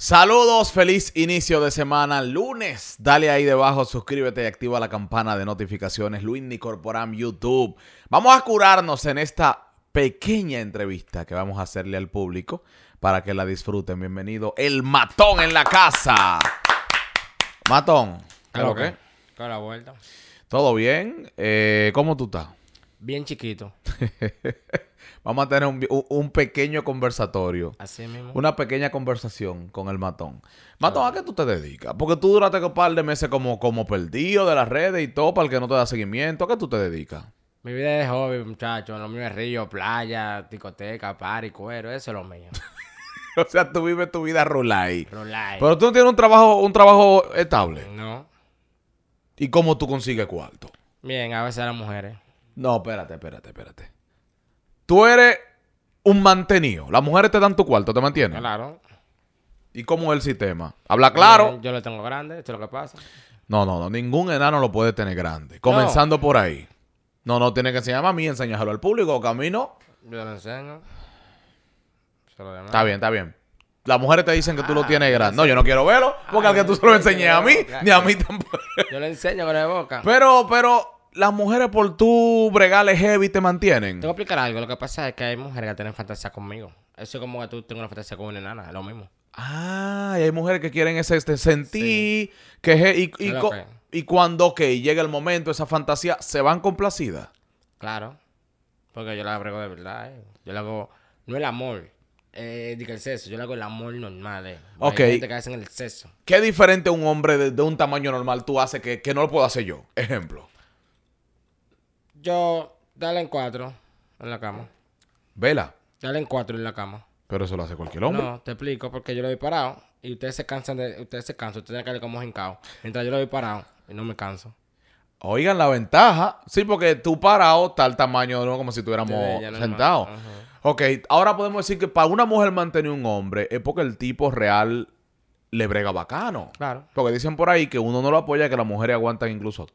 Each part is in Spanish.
Saludos, feliz inicio de semana, lunes. Dale ahí debajo, suscríbete y activa la campana de notificaciones. Luis Nicorporam YouTube. Vamos a curarnos en esta pequeña entrevista que vamos a hacerle al público para que la disfruten. Bienvenido, el matón en la casa. Matón. Claro ¿Qué vuelta. ¿Todo bien? Eh, ¿Cómo tú estás? Bien chiquito. vamos a tener un, pequeño conversatorio. Así mismo. Una pequeña conversación con el matón. Matón, ¿a qué tú te dedicas? Porque tú duraste un par de meses como, como perdido de las redes y todo para el que no te da seguimiento. ¿A qué tú te dedicas? Mi vida es hobby, muchachos. Lo mío es río, playa, discoteca, y cuero. Eso es lo mío. o sea, tú vives tu vida rulay. Pero tú no tienes un trabajo, un trabajo estable. No. ¿Y cómo tú consigues cuarto? Bien, a veces a las mujeres. No, espérate, espérate, espérate tú eres un mantenido. Las mujeres te dan tu cuarto, ¿te mantienes? Claro. ¿Y cómo es el sistema? Habla claro. Yo, lo tengo grande, esto es lo que pasa. No, no, no. Ningún enano lo puede tener grande. Comenzando por ahí. No, no, tiene que enseñar a mí, enseñárselo al público, camino. Yo lo enseño. Se lo está bien, está bien. Las mujeres te dicen que tú lo ah, tienes grande. No, yo no quiero verlo, porque ah, al tú se lo enseñes a mí, ni a mí tampoco. Yo le enseño con la boca. Pero, pero, las mujeres por tu bregales heavy te mantienen. Te voy a explicar algo. Lo que pasa es que hay mujeres que tienen fantasía conmigo. Eso es como que tú tengas una fantasía con una nana, es lo mismo. Ah, y hay mujeres que quieren ese, este, sentir, que y, cuando, llega el momento, esa fantasía, ¿se van complacidas? Claro, porque yo la brego de verdad, eh. yo la hago, no el amor, eh, diga el sexo, yo le hago el amor normal, eh. Ok. gente que en el sexo. ¿Qué diferente un hombre de, un tamaño normal tú hace que no lo puedo hacer yo? Ejemplo. Yo, dale en cuatro en la cama. ¿Vela? Dale en cuatro en la cama. Pero eso lo hace cualquier hombre. No, te explico, porque yo lo he parado y ustedes se cansan de, ustedes se cansan, ustedes tienen que darle como jincao. Mientras yo lo he parado y no me canso. Oigan la ventaja. Sí, porque tú parado tal tamaño de como si estuviéramos sentado. sentados. Ok, ahora podemos decir que para una mujer mantener un hombre es porque el tipo real le brega bacano. Claro. Porque dicen por ahí que uno no lo apoya, que las mujeres aguantan incluso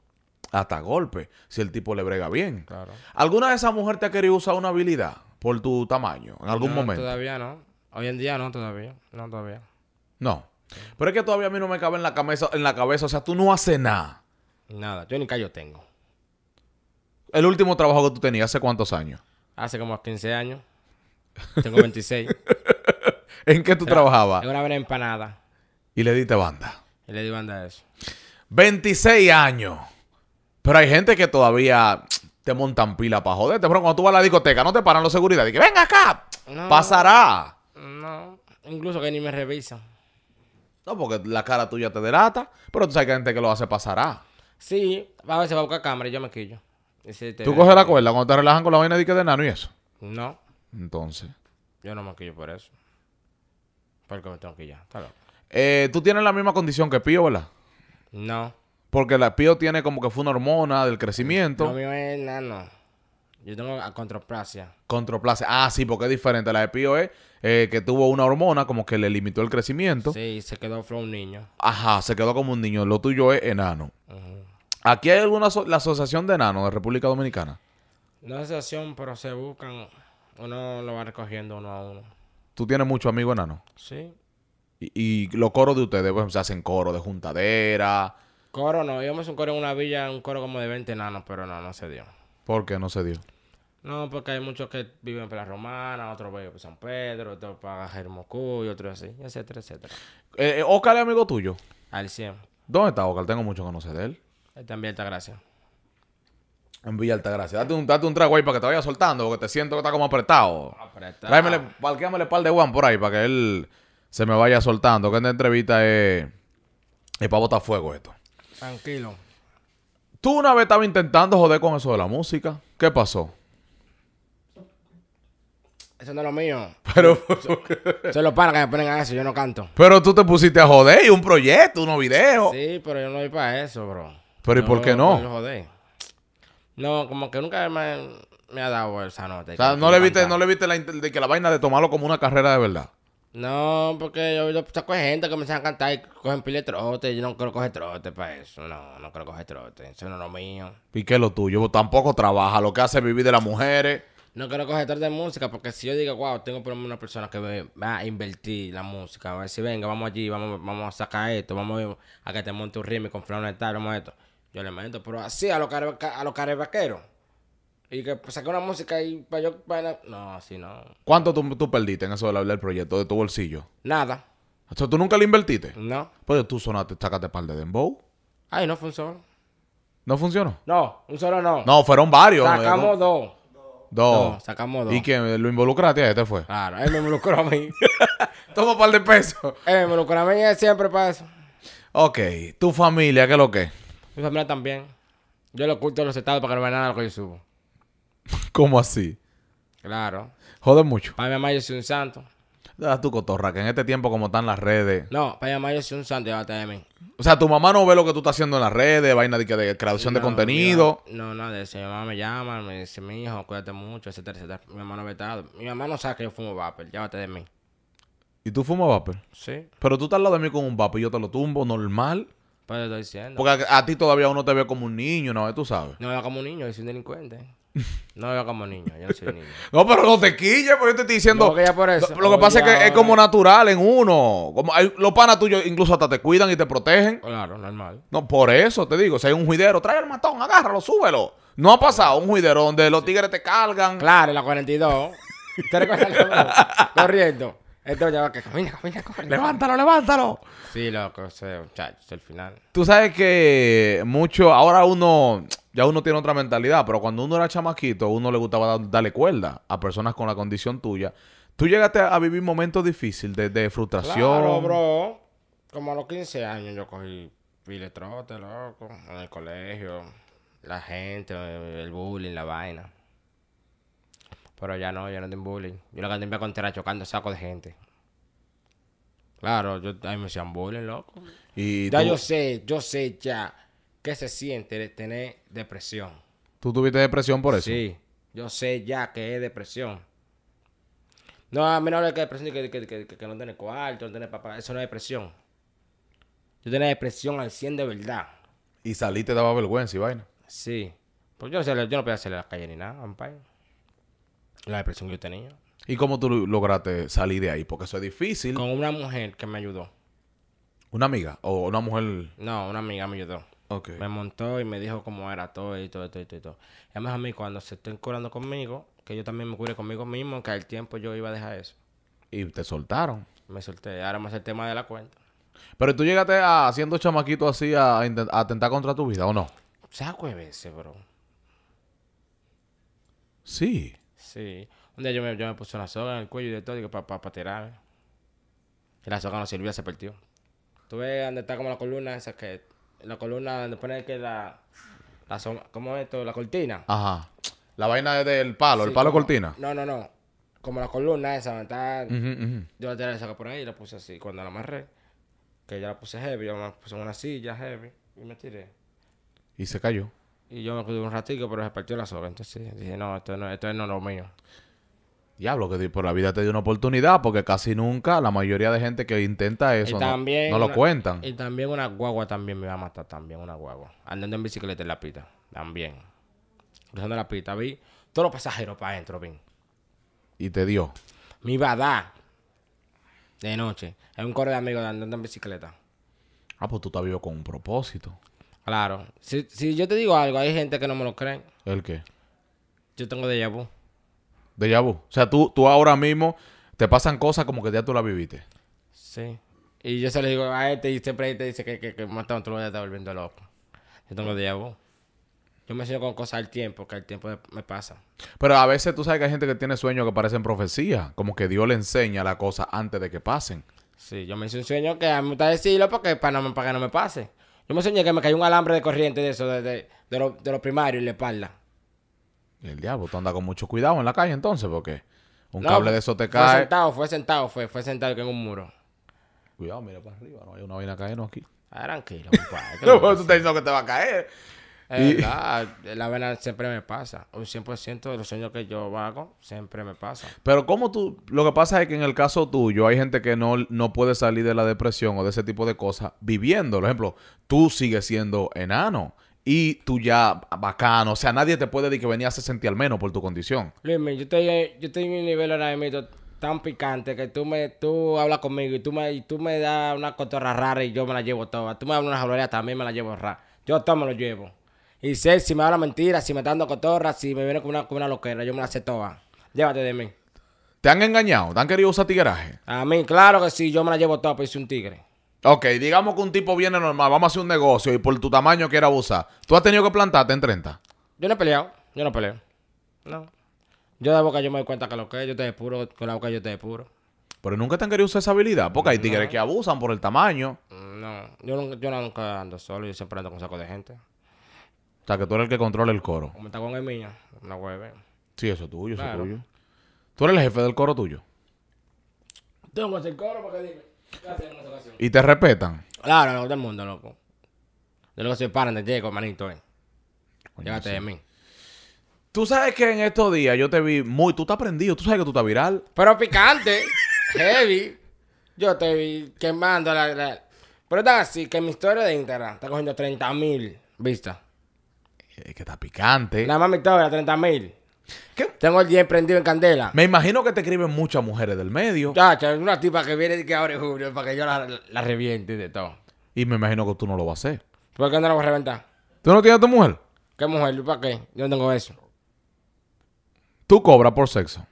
hasta golpe, si el tipo le brega bien. ¿Alguna de esas mujeres te ha querido usar una habilidad por tu tamaño en algún momento? Todavía no. Hoy en día no, todavía. No, todavía. No. Pero es que todavía a mí no me cabe en la cabeza, en la cabeza. o sea, tú no haces nada. Nada, yo ni callo tengo. El último trabajo que tú tenías, ¿hace cuántos años? Hace como 15 años. Tengo 26. ¿En qué tú trabajabas? En una empanada. Y le diste banda. Y le di banda a eso. 26 años. Pero hay gente que todavía te montan pila para joderte. Pero cuando tú vas a la discoteca, no te paran los seguridad. Y que venga acá, pasará. No, incluso que ni me revisan. No, porque la cara tuya te delata. Pero tú sabes que hay gente que lo hace pasará. Sí, a veces va a buscar cámara y yo me quillo. ¿Tú coges la cuerda cuando te relajan con la vaina de que de nano y eso? No. Entonces. Yo no me quillo por eso. Porque me tengo que ir ya. Eh, ¿Tú tienes la misma condición que Pío, verdad? No. Porque la pío tiene como que fue una hormona del crecimiento. Lo mío es enano. Yo tengo controplasia. Controplasia. Ah, sí, porque es diferente. La de Pío es eh, que tuvo una hormona como que le limitó el crecimiento. Sí, se quedó como un niño. Ajá, se quedó como un niño. Lo tuyo es enano. ¿Aquí hay alguna asociación de enanos de República Dominicana? No asociación, pero se buscan. Uno lo va recogiendo uno a uno. ¿Tú tienes muchos amigos enano? Sí. Y, y los coros de ustedes, pues, se hacen coros de juntadera, Coro no, íbamos a un coro en una villa, un coro como de 20 enanos, pero no, no se dio. ¿Por qué no se dio? No, porque hay muchos que viven en la Romana, otros para San Pedro, otros para y otros así, etcétera, etcétera. Eh, eh es amigo tuyo? Al 100. ¿Dónde está Ocal? Tengo mucho que conocer de él. En también está, Altagracia En Villa Altagracia. Date un, date un trago ahí para que te vaya soltando, porque te siento que está como apretado. Apretado. Tráemele, par de Juan por ahí para que él se me vaya soltando. Que en la entrevista es, es para botar fuego esto. Tranquilo. Tú una vez estabas intentando joder con eso de la música. ¿Qué pasó? Eso no es lo mío. Pero. se lo para que me ponen a eso, yo no canto. Pero tú te pusiste a joder y un proyecto, unos videos. Sí, pero yo no voy para eso, bro. Pero ¿y por qué no? No, como que nunca me, ha dado esa nota. O sea, no le, viste, no le viste de que la vaina de tomarlo como una carrera de verdad. No, porque yo, estoy saco gente que me a cantar y cogen pile trote. Yo no quiero coger trote para eso. No, no quiero coger trote. Eso no es lo mío. ¿Y qué es lo tuyo? tampoco trabaja. Lo que hace es vivir de las mujeres. No quiero coger trote de música porque si yo digo, wow, tengo por una persona que me va a invertir la música. a ver si venga, vamos allí, vamos, vamos a sacar esto. Vamos a que te monte un ritmo con flor y tal, vamos a esto. Yo le meto, pero así a los, a los y que pues, saqué una música y para yo... Para... No, así no. ¿Cuánto tú, tú perdiste en eso del proyecto de tu bolsillo? Nada. O sea, ¿tú nunca lo invertiste? No. Pues tú sonaste, sacaste par de dembow. Ay, no funcionó. ¿No funcionó? No, un solo no. No, fueron varios. Sacamos dos. Dos. sacamos dos. ¿Y quién? ¿Lo involucraste a este fue? Claro, él me involucró a mí. Toma un par de pesos. Él me involucró a mí siempre para eso. Ok. ¿Tu familia qué es lo que? Mi familia también. Yo lo oculto los estados para que no vean nada lo que yo subo. ¿Cómo así? Claro. Jode mucho. Para mi mamá yo soy un santo. Da tu cotorra, que en este tiempo como están las redes. No, para mi mamá yo soy un santo, llévate de mí. O sea, tu mamá no ve lo que tú estás haciendo en las redes, vaina de, de creación de contenido. No, no, nada de eso. Mi mamá me llama, me dice, mi hijo, cuídate mucho, etcétera, etcétera. Mi mamá no ve Mi mamá no sabe que yo fumo vapor, llévate de mí. ¿Y tú fumas vapor? Sí. Pero tú estás al lado de mí con un vapor y yo te lo tumbo normal. Pues porque a, ti todavía uno te ve como un niño, ¿no? Tú sabes. No veo como un niño, yo soy un delincuente. No veo como niño, yo niño. no, pero no te quilles, porque yo te estoy diciendo. Lo, que pasa es que es como natural en uno. Como los panas tuyos incluso hasta te cuidan y te protegen. Claro, normal. No, por eso te digo, si hay un juidero, trae el matón, agárralo, súbelo. No ha pasado un juidero donde los tigres te cargan. Claro, en la 42. corriendo. Entonces ya va que camina, camina, camina. ¡Levántalo, levántalo! Sí, loco, ese es el final. Tú sabes que mucho, ahora uno, ya uno tiene otra mentalidad, pero cuando uno era chamaquito, uno le gustaba darle cuerda a personas con la condición tuya. Tú llegaste a vivir momentos difíciles de, frustración. Claro, bro. Como a los 15 años yo cogí piletrote, loco, en el colegio, la gente, el bullying, la vaina. Pero ya no, ya no tengo bullying. Yo lo que tengo con era chocando saco de gente. Claro, yo, mí me decían bullying, loco. ¿Y ya yo sé, yo sé ya qué se siente tener depresión. ¿Tú tuviste depresión por eso? Sí, yo sé ya que es depresión. No, a mí no habla de que depresión, que, que, que, no tiene cuarto, no tiene papá. Eso no es depresión. Yo tenía depresión al 100 de verdad. ¿Y salí te daba vergüenza y vaina? Sí. Pues yo, yo no podía salir a la calle ni nada, compañero la depresión que yo tenía. ¿Y cómo tú lograste salir de ahí? Porque eso es difícil. Con una mujer que me ayudó. ¿Una amiga? ¿O una mujer...? No, una amiga me ayudó. Me montó y me dijo cómo era todo y todo, y todo, y todo. Y todo. además a mí, cuando se estén curando conmigo, que yo también me cure conmigo mismo, que al tiempo yo iba a dejar eso. ¿Y te soltaron? Me solté. Ahora más el tema de la cuenta. Pero tú llegaste a, haciendo chamaquito así, a, atentar contra tu vida, ¿o no? Saco de veces, bro. Sí. Sí. Un día yo me, yo me puse una soga en el cuello y de todo, para pa, pa tirar. Y la soga no sirvió, se perdió. Tú ves donde está como la columna esa que... La columna donde pone que la... la soga, ¿Cómo es esto? La cortina. Ajá. La vaina del palo, el palo cortina. No, no, no. Como la columna esa, está, Yo la tiré esa que por ahí y la puse así. Cuando la amarré, que ya la puse heavy, yo la puse en una silla heavy y me tiré. Y se cayó. Y yo me quedé un ratico, pero se partió la soga. Entonces dije, no, esto no, no es lo mío. Diablo, que por la vida te dio una oportunidad, porque casi nunca la mayoría de gente que intenta eso no, lo cuentan. Y también una guagua también me va a matar, también una guagua. Andando en bicicleta en la pita. también. Cruzando la pita, vi todos los pasajeros para adentro, vi. ¿Y te dio? Mi iba De noche. Es un coro de amigos andando en bicicleta. Ah, pues tú estás vivo con un propósito. Claro. Si, si yo te digo algo, hay gente que no me lo creen. ¿El qué? Yo tengo déjà vu. ¿Déjà vu? O sea, tú, tú ahora mismo te pasan cosas como que ya tú las viviste. Sí. Y yo se lo digo a este y siempre te este dice que, que, que más lo volviendo loco. Yo tengo déjà vu. Yo me siento con cosas al tiempo, que al tiempo me pasa. Pero a veces tú sabes que hay gente que tiene sueños que parecen profecías, como que Dios le enseña la cosa antes de que pasen. Sí, yo me hice un sueño que a mí me está decirlo porque para, para que no me pase. Yo me enseñé que me cayó un alambre de corriente de eso, de, de, de los primarios en la espalda. El diablo, tú andas con mucho cuidado en la calle entonces, porque un cable de eso te cae. Fue sentado, fue sentado, fue, fue sentado que en un muro. Cuidado, mira para arriba, no hay una vaina cayendo aquí. Ah, tranquilo, compadre. no, tú estás diciendo que te va a caer la verdad siempre me pasa. Un 100% de los sueños que yo hago siempre me pasa. Pero como tú, lo que pasa es que en el caso tuyo hay gente que no, no puede salir de la depresión o de ese tipo de cosas viviendo. Por ejemplo, tú sigues siendo enano y tú ya bacano. O sea, nadie te puede decir que venías a sentir al menos por tu condición. Luis, yo estoy, yo estoy en un nivel tan picante que tú me tú hablas conmigo y tú me, y tú me das una cotorra rara y yo me la llevo toda. Tú me das una jaloría también me la llevo rara. Yo todo me lo llevo. Y sé si me habla mentira, si me está dando cotorra, si me viene con una, loquera, yo me la sé toda. Llévate de mí. ¿Te han engañado? ¿Te han querido usar tigreaje? A mí, claro que sí, yo me la llevo toda, pero soy un tigre. Ok, digamos que un tipo viene normal, vamos a hacer un negocio y por tu tamaño quiere abusar. ¿Tú has tenido que plantarte en 30? Yo no he peleado, yo no peleo. No. Yo de boca yo me doy cuenta que lo que yo te puro, con la boca yo te depuro. Pero nunca te han querido usar esa habilidad, porque hay tigres que abusan por el tamaño. No, yo, yo nunca ando solo, yo siempre ando con un saco de gente. O sea, que tú eres el que controla el coro. Como está con el mío, no hueve. Sí, eso es tuyo, eso es tuyo. ¿Tú eres el jefe del coro tuyo? Tengo que hacer coro porque dime. ¿Y te respetan? Claro, no, todo el mundo, loco. Yo lo que soy paran de Diego, manito, eh. Llévate de mí. Tú sabes que en estos días yo te vi muy. Tú estás prendido, tú sabes que tú estás viral. Pero picante, heavy. Yo te vi quemando la. Pero está así que mi historia de Instagram está cogiendo 30 mil vistas que está picante. Nada más mi historia, 30 mil. ¿Qué? Tengo el día prendido en candela. Me imagino que te escriben muchas mujeres del medio. Chacha, una tipa que viene y que abre Julio para que yo la, reviente y de todo. Y me imagino que tú no lo vas a hacer. ¿Por qué no lo vas a reventar? ¿Tú no tienes a tu mujer? ¿Qué mujer? ¿Para qué? Yo no tengo eso. ¿Tú cobras por sexo?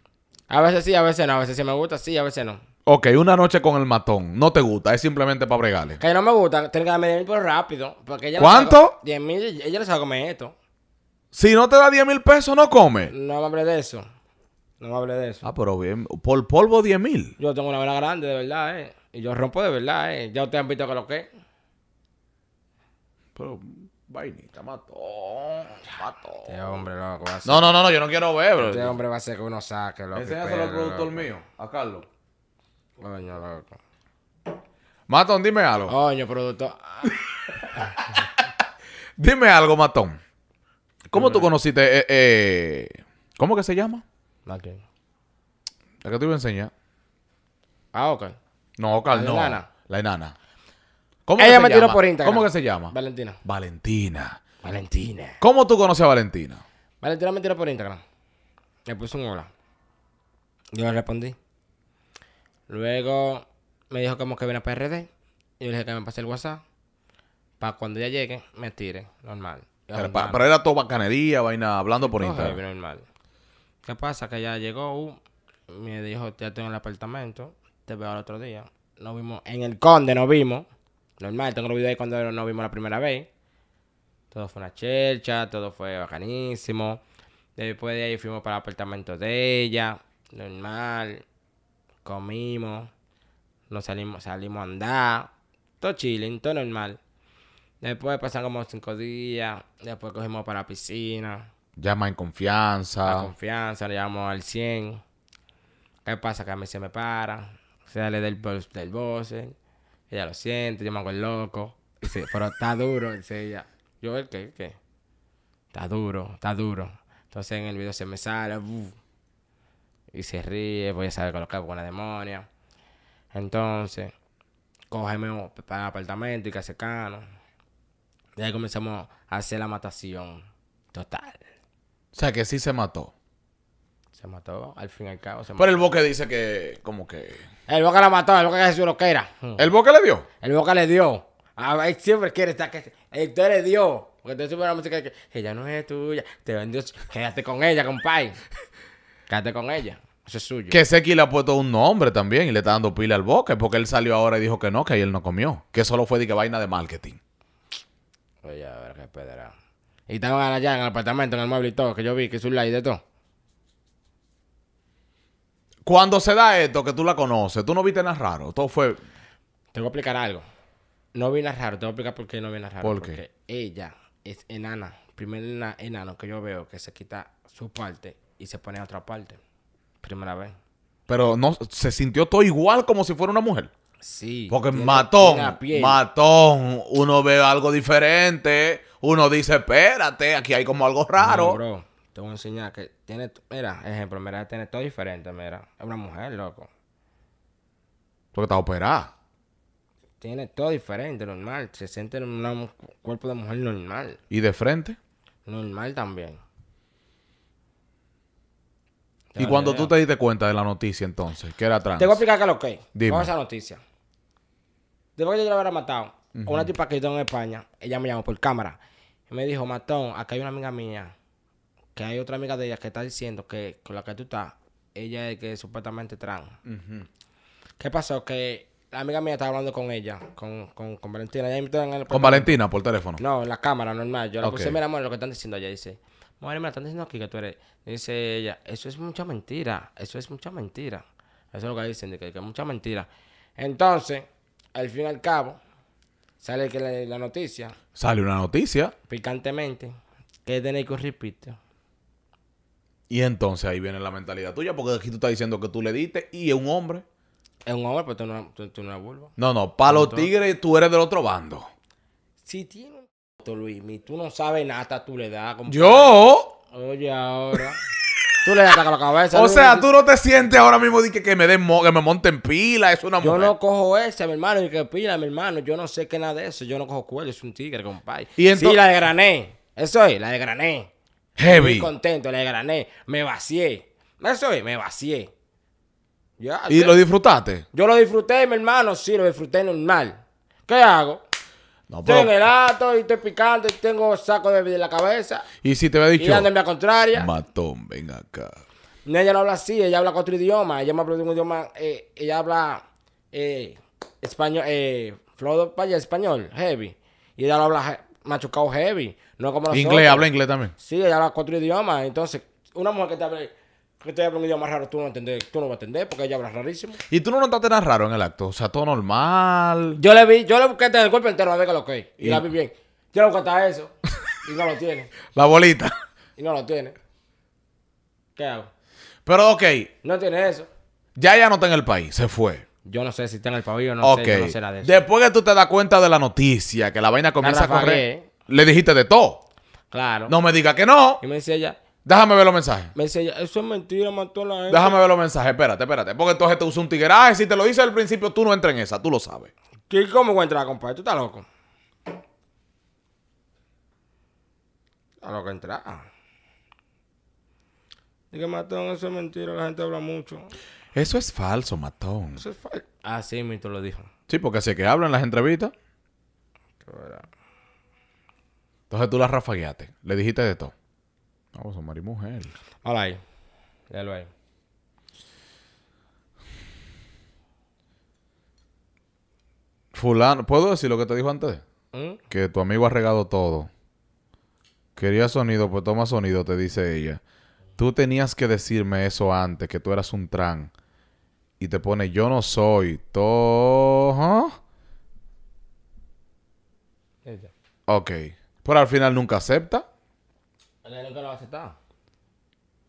A veces sí, a veces no. A veces sí me gusta, sí, a veces no. Ok, una noche con el matón. No te gusta, es simplemente para bregarle. Que no me gusta, tiene que darme 10 mil por rápido. Porque ella ¿Cuánto? 10 mil, ella le sabe comer esto. Si no te da 10 mil pesos, no come. No me hable de eso. No me hable de eso. Ah, pero bien, por polvo 10 mil. Yo tengo una vela grande, de verdad, eh. Y yo rompo de verdad, eh. Ya ustedes han visto que lo que. Pero, vainita, matón. Matón. Este hombre, loco. Va a No, no, no, no, yo no quiero ver, bro. Este hombre va a ser que uno saque, loco. es al productor mío, a Carlos. Matón, dime algo. Coño, productor. dime algo, Matón. ¿Cómo tú conociste? Eh, eh, ¿Cómo que se llama? La que. La que te iba a enseñar. Ah, ok. No, Ocal, la no. La enana. ¿Cómo Ella que me tiró por Instagram. ¿Cómo que se llama? Valentina. Valentina. Valentina. ¿Cómo tú conoces a Valentina? Valentina me tiró por Instagram. Le puse un hola. Yo le respondí. Luego me dijo que me a PRD. Y yo le dije que me pase el WhatsApp. Para cuando ya llegue, me tire. Normal. pero, era todo bacanería, vaina, hablando por internet. normal. ¿Qué pasa? Que ya llegó, uh, me dijo, ya tengo el apartamento, te veo el otro día. Nos vimos en el conde, nos vimos. Normal, tengo los videos de cuando nos vimos la primera vez. Todo fue una chelcha, todo fue bacanísimo. Después de ahí fuimos para el apartamento de ella. Normal comimos, nos salimos, salimos a andar, todo chilling, todo normal. Después pasan como cinco días, después cogimos para la piscina. Llama en confianza. la confianza, le llamamos al 100. ¿Qué pasa? Que a mí se me para, se sale del, del ella lo siente, yo me hago el loco. pero está duro, dice ella. Yo, ¿el qué? ¿Qué? Está duro, está duro. Entonces en el video se me sale, y se ríe, voy a saber colocar lo con la demonia. Entonces, cógeme para el apartamento y que secano. Y ahí comenzamos a hacer la matación total. O sea, que sí se mató. Se mató, al fin y al cabo. Se Pero el Boca dice que, como que. El Boca la mató, el Boca Jesús lo que era. Mm. ¿El Boca le dio? El Boca le dio. A ah, siempre quiere estar que. El te le dio. Porque tú la música que ella no es tuya, te vendió. Quédate con ella, compadre. Quédate con ella. Eso es suyo. Que Seki le ha puesto un nombre también y le está dando pila al bosque porque él salió ahora y dijo que no, que él no comió. Que solo fue de que vaina de marketing. Oye, a ver qué pedra. Y estaban allá en el apartamento, en el mueble y todo, que yo vi que es un like de todo. Cuando se da esto, que tú la conoces, tú no viste nada raro. Todo fue. Te voy a explicar algo. No vi nada raro. Te voy a explicar por qué no vi nada raro. Porque ella es enana. Primer enano que yo veo que se quita su parte y se pone a otra parte. Primera vez. Pero no, se sintió todo igual como si fuera una mujer. Sí. Porque matón, matón, uno ve algo diferente, uno dice, espérate, aquí hay como algo raro. bro, te voy a enseñar que tiene, mira, ejemplo, mira, tiene todo diferente, mira. Es una mujer, loco. Porque está operada. Tiene todo diferente, normal. Se siente en un cuerpo de mujer normal. ¿Y de frente? Normal también. Y cuando tú te diste cuenta de la noticia entonces, que era trans. Te voy a explicar qué es lo que es. a esa noticia. Después que yo la hubiera matado, una tipa que yo en España, ella me llamó por cámara. Y me dijo, Matón, acá hay una amiga mía, que hay otra amiga de ella que está diciendo que con la que tú estás, ella es que supuestamente trans. ¿Qué pasó? Que la amiga mía estaba hablando con ella, con, Valentina. ¿Con Valentina por teléfono? No, en la cámara normal. Yo la puse, mira, amor, lo que están diciendo. Ella dice, madre, me están diciendo aquí que tú eres. Dice ella, eso es mucha mentira, eso es mucha mentira. Eso es lo que dicen, de que, es mucha mentira. Entonces, al fin y al cabo, sale que la, noticia. Sale una noticia. Picantemente, que es de Nico Ripito. Y entonces ahí viene la mentalidad tuya, porque aquí tú estás diciendo que tú le diste y es un hombre. Es un hombre, pero tú no, tú, no No, no, para los tigres tú eres del otro bando. Sí, tío. Luis tú no sabes nada, tú le das. como ¿Yo? Oye, ahora. Tú le das la cabeza. O sea, tú no te sientes ahora mismo de que, me den que me monten pila, es una Yo no cojo esa, mi hermano, y que pila, mi hermano. Yo no sé qué nada de eso. Yo no cojo cuello, es un tigre, compadre. ¿Y la de grané. Eso es, la de grané. Heavy. Estoy contento, la de grané. Me vacié. Eso es, me vacié. Ya, ¿Y lo disfrutaste? Yo lo disfruté, mi hermano, sí, lo disfruté normal. ¿Qué hago? y estoy picando y tengo saco de, en la cabeza. Y si te había dicho. Y dándome a contraria. Matón, ven acá. ella no habla así, ella habla cuatro idiomas Ella me habla de un idioma. Eh, ella habla eh, español. Eh, Flodo español, heavy. Y ella lo habla machucado heavy. No como Inglés, habla inglés también. Sí, ella habla cuatro idiomas. Entonces, una mujer que te habla que te hablo un idioma raro, tú no vas a tú no vas a entender porque ella habla rarísimo. ¿Y tú no notaste nada raro en el acto? O sea, todo normal. Yo le vi, yo le busqué desde el cuerpo entero a ver que lo que es. Y, la vi bien. Yo le busqué eso y no lo tiene. La bolita. Y no lo tiene. ¿Qué hago? Pero ok. No tiene eso. Ya ya no está en el país, se fue. Yo no sé si está en el país o no okay. sé, no sé nada de eso. Después que tú te das cuenta de la noticia, que la vaina comienza a correr, le dijiste de todo. Claro. No me diga que no. Y me dice ella, Déjame ver los mensajes. eso es mentira, Matón la gente. Déjame ver los mensajes, espérate, espérate. Porque entonces te usa un tigueraje. Ah, si te lo hice al principio, tú no entras en esa, tú lo sabes. ¿Qué, ¿Cómo voy a entrar, compadre? Tú estás loco. lo loco entra Dije, Matón, eso es mentira, la gente habla mucho. Eso es falso, Matón. Eso es falso. Ah, sí, Mito lo dijo. Sí, porque así que hablan las entrevistas. Entonces tú las rafagueaste, le dijiste de todo. Vamos a y mujer. Hola ahí. lo Fulano, ¿puedo decir lo que te dijo antes? ¿Mm? Que tu amigo ha regado todo. Quería sonido, pues toma sonido, te dice ella. Tú tenías que decirme eso antes, que tú eras un tran. Y te pone, yo no soy todo. Ella. Ok. Pero al final nunca acepta.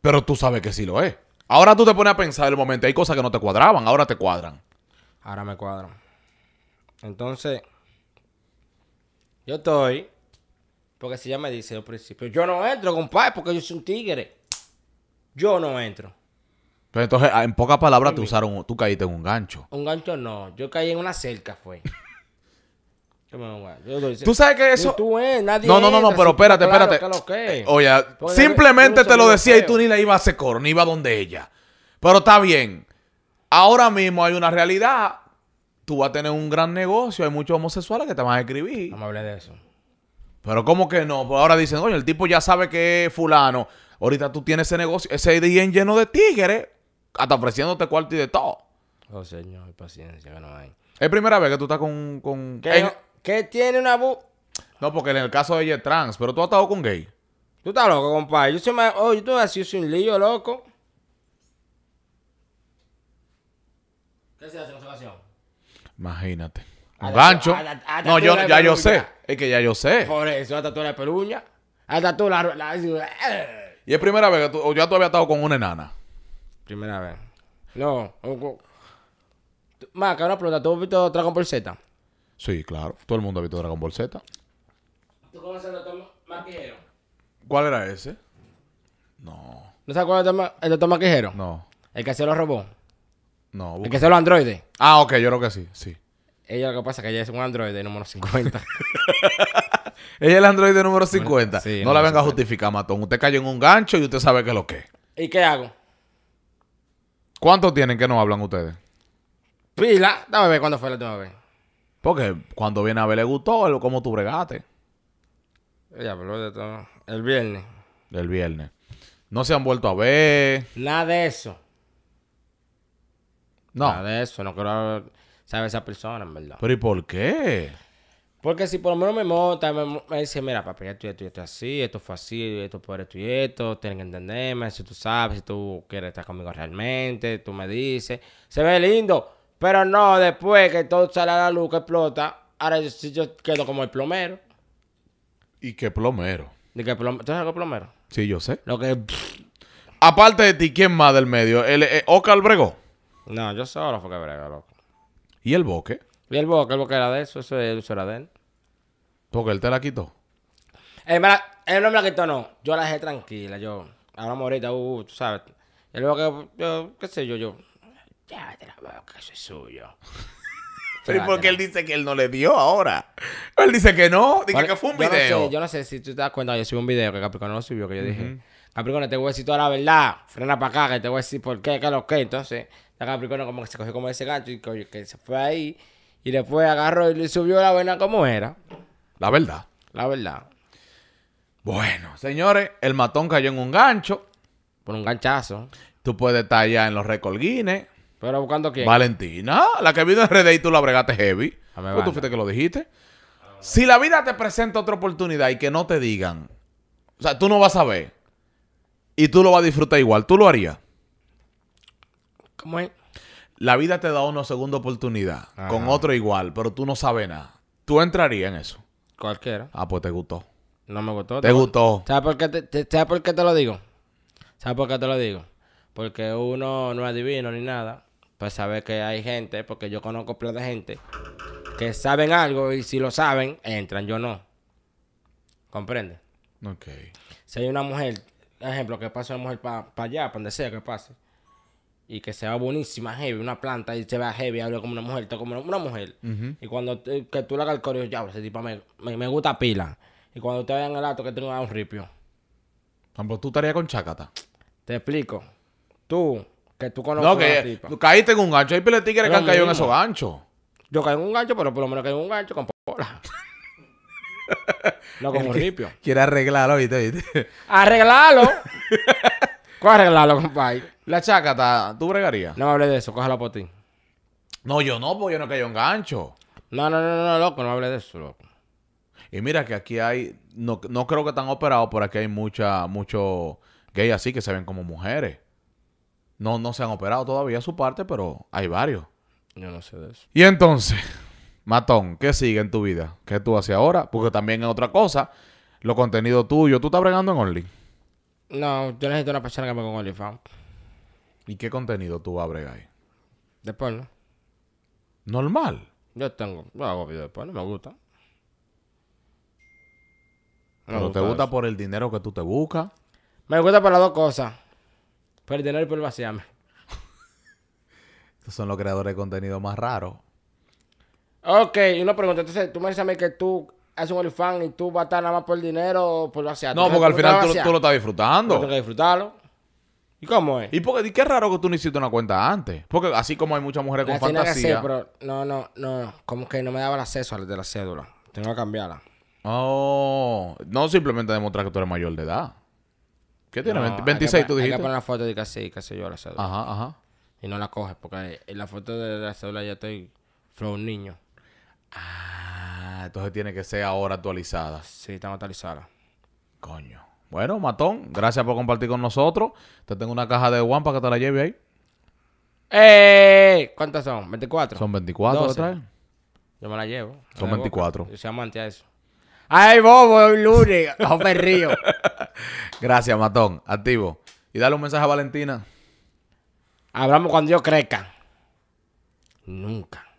Pero tú sabes que sí lo es. Ahora tú te pones a pensar el momento, hay cosas que no te cuadraban, ahora te cuadran. Ahora me cuadran. Entonces, yo estoy. Porque si ya me dice al principio, yo no entro, compadre, porque yo soy un tigre. Yo no entro. Pero entonces, ah, en pocas palabras, te usaron, tú caíste en un gancho. Un gancho no, yo caí en una cerca, fue. Tú sabes que eso. Eh, no, no, no, pero espérate, espérate. Eh, oye, simplemente te lo decía y tú ni la ibas a hacer coro, ni ibas donde ella. Pero está bien. Ahora mismo hay una realidad. Tú vas a tener un gran negocio. Hay muchos homosexuales que te van a escribir. Vamos a hablar de eso. Pero ¿cómo que no? Pues ahora dicen, oye, el tipo ya sabe que es fulano. Ahorita tú tienes ese negocio, ese día lleno de tigres, hasta ofreciéndote cuartos y de todo. Oh, señor, paciencia que no hay. Es primera vez que tú estás con... ¿Qué tiene una bu... No, porque en el caso de ella es trans, pero tú has estado con gay. Tú estás loco, compadre. Yo soy más... Oh, yo estoy así, un lío, loco. ¿Qué se hace Imagínate. Un gancho. no, yo, ya yo sé. Es que ya yo sé. Por eso, hasta tú la peluña. Hasta tú la... Y es primera vez que tú... O ya tú habías estado con una enana. Primera vez. No. Más, que una pregunta. ¿Tú has visto otra Ball Z? Sí, claro. Todo el mundo ha visto Dragon Ball Z. ¿Tú conoces al doctor Maquijero? ¿Cuál era ese? No. ¿No sabes cuál el doctor Maquijero? No. ¿El que se lo robó? No. ¿El que se lo androide? Ah, ok. Yo creo que sí. Sí. Ella lo que pasa es que ella es un androide número 50. ella es el androide número 50. no la venga a justificar, matón. Usted cayó en un gancho y usted sabe que es lo que ¿Y qué hago? ¿Cuánto tienen que no hablan ustedes? Pila. Dame ver cuándo fue la última vez. Porque cuando viene a ver, le gustó como cómo tú bregaste. El viernes. El viernes. No se han vuelto a ver. Nada de eso. No. Nada de eso. No quiero saber esa persona, en verdad. Pero ¿y por qué? Porque si por lo menos me monta, me, dice, mira, papi, esto y esto, esto así, esto fue así, esto por esto y esto, tienen que entenderme, si tú sabes, si tú quieres estar conmigo realmente, tú me dices, se ve lindo. Pero no, después que todo sale a la luz, que explota, ahora yo, yo quedo como el plomero. ¿Y qué plomero? ¿Y qué plomero? ¿Tú sabes qué plomero? Sí, yo sé. Lo que... Aparte de ti, ¿quién más del medio? ¿El, el eh, No, yo solo fue que brega, loco. ¿Y el Boque? ¿Y el Boque? El Boque era de eso, eso, era de él. Porque él te la quitó. Eh, él, no me la quitó, no. Yo la dejé tranquila, yo. ahora morita, uh, tú sabes. El Boque, yo, qué sé yo, yo llévate la boca, eso es suyo. Pero por qué él dice que él no le dio ahora? Él dice que no, dice que fue un video. yo no sé si tú te das cuenta, yo subí un video que Capricornio no lo subió, que yo dije, Capricornio, te voy a decir toda la verdad, frena para acá, que te voy a decir por qué, que lo que. Entonces, la como que se cogió como ese gancho y que, se fue ahí y después agarró y le subió la buena como era. La verdad. La verdad. Bueno, señores, el matón cayó en un gancho. Por un ganchazo. Tú puedes estar allá en los recolguines ¿Pero buscando quién? Valentina, la que vino en RD y tú la bregaste heavy. Porque tú fuiste que lo dijiste. Si la vida te presenta otra oportunidad y que no te digan, o sea, tú no vas a ver y tú lo vas a disfrutar igual, ¿tú lo harías? ¿Cómo es? La vida te da una segunda oportunidad con otro igual, pero tú no sabes nada. ¿Tú entrarías en eso? Cualquiera. Ah, pues te gustó. No me gustó. ¿Te, gustó? ¿Sabes por, te, ¿Sabes por qué te lo digo? ¿Sabes por qué te lo digo? porque uno no es divino ni nada, Pues sabe que hay gente, porque yo conozco plena de gente que saben algo y si lo saben, entran, yo no. ¿Comprende? Ok. Si hay una mujer, ejemplo, que pase una mujer para allá, para donde sea que pase, y que se va buenísima, heavy, una planta y se va heavy, habla como una mujer, como una, mujer. Y cuando que tú le hagas el coreo, ya, ese tipo me, me, gusta pila. Y cuando te vean el acto que tengo un ripio. Tampoco tú estarías con chacata? Te explico. Tú, que tú conoces no, que, caíste en un gancho. Hay pile que han caído en esos ganchos. Yo caí en un gancho, pero por lo menos caí en un gancho con pola. no con ripio. Quiere arreglarlo, ¿viste? ¿viste? ¡Arreglarlo! ¿Cuál arreglarlo, compadre? La chacata, ¿tú bregarías? No me hables de eso, cógela por ti. No, yo no, porque yo no caí en gancho. No, no, no, no, loco, no hables de eso, loco. Y mira que aquí hay, no, no creo que están operados, pero aquí hay mucha, muchos gays así que se ven como mujeres. No, no se han operado todavía su parte, pero hay varios. Yo no sé de eso. Y entonces, Matón, ¿qué sigue en tu vida? ¿Qué tú haces ahora? Porque también es otra cosa. Los contenidos tuyos, ¿tú estás bregando en Only? No, yo necesito una persona que me con OnlyFans. ¿Y qué contenido tú vas a bregar ahí? Después porno. ¿Normal? Yo tengo, yo hago videos de porno, me gusta. ¿No te gusta por el dinero que tú te buscas. Me gusta por las dos cosas. Por el dinero y por vaciarme. Estos son los creadores de contenido más raros. Ok, y una pregunta. Entonces, tú me dices a mí que tú eres un OnlyFans y tú vas a estar nada más por el dinero o por vaciar. No, porque al final tú, lo estás disfrutando. Tengo que disfrutarlo. ¿Y cómo es? Y porque qué raro que tú no hiciste una cuenta antes. Porque así como hay muchas mujeres con fantasía. no, no, no. Como que no me daba acceso a la de la cédula. Tengo que cambiarla. Oh. No simplemente demostrar que tú eres mayor de edad. ¿Qué tiene? 26 tú dijiste. Hay que poner la foto de casi, yo la cédula. Ajá, ajá. Y no la coges porque en la foto de la cédula ya estoy flow niño. Ah, entonces tiene que ser ahora actualizada. Sí, está actualizada. Coño. Bueno, Matón, gracias por compartir con nosotros. Te tengo una caja de para que te la lleve ahí. ¡Ey! ¡Eh! ¿Cuántas son? ¿24? Son 24 son 24 Yo me la llevo. Son 24. Yo soy amante a eso. Ay, bobo, hoy lunes, Jofe Río. Gracias, matón. Activo. Y dale un mensaje a Valentina. Hablamos cuando yo crezca. Nunca.